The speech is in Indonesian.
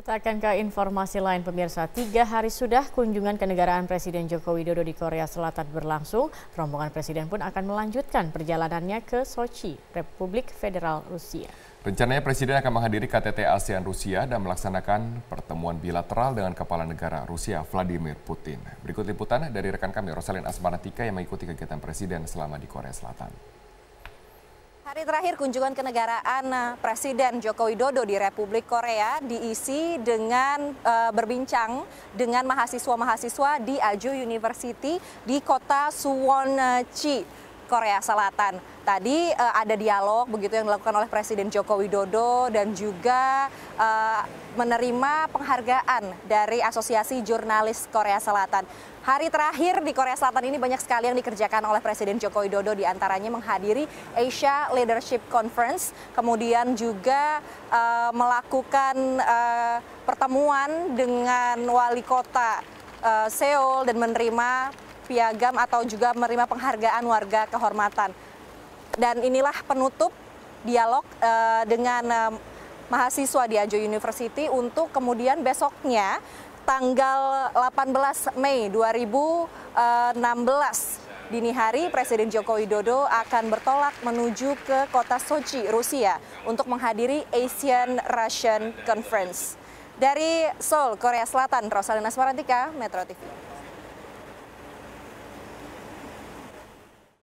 Kita akan ke informasi lain pemirsa. Tiga hari sudah kunjungan kenegaraan Presiden Joko Widodo di Korea Selatan berlangsung. Rombongan Presiden pun akan melanjutkan perjalanannya ke Sochi, Republik Federal Rusia. Rencananya Presiden akan menghadiri KTT ASEAN Rusia dan melaksanakan pertemuan bilateral dengan Kepala Negara Rusia Vladimir Putin. Berikut liputan dari rekan kami Rosalin Asmaratika yang mengikuti kegiatan Presiden selama di Korea Selatan. Hari terakhir kunjungan kenegaraan eh, Presiden Joko Widodo di Republik Korea diisi dengan e, berbincang dengan mahasiswa-mahasiswa di Aju University di kota Suwon-chi. Korea Selatan. Tadi uh, ada dialog begitu yang dilakukan oleh Presiden Joko Widodo dan juga uh, menerima penghargaan dari Asosiasi Jurnalis Korea Selatan. Hari terakhir di Korea Selatan ini banyak sekali yang dikerjakan oleh Presiden Joko Widodo diantaranya menghadiri Asia Leadership Conference, kemudian juga uh, melakukan uh, pertemuan dengan wali kota uh, Seoul dan menerima piagam atau juga menerima penghargaan warga kehormatan. Dan inilah penutup dialog uh, dengan uh, mahasiswa di Anjo University untuk kemudian besoknya tanggal 18 Mei 2016 eh, dini hari Presiden Joko Widodo akan bertolak menuju ke kota Sochi, Rusia untuk menghadiri Asian Russian Conference. Dari Seoul, Korea Selatan, Rosalina Swarantika, Metro TV.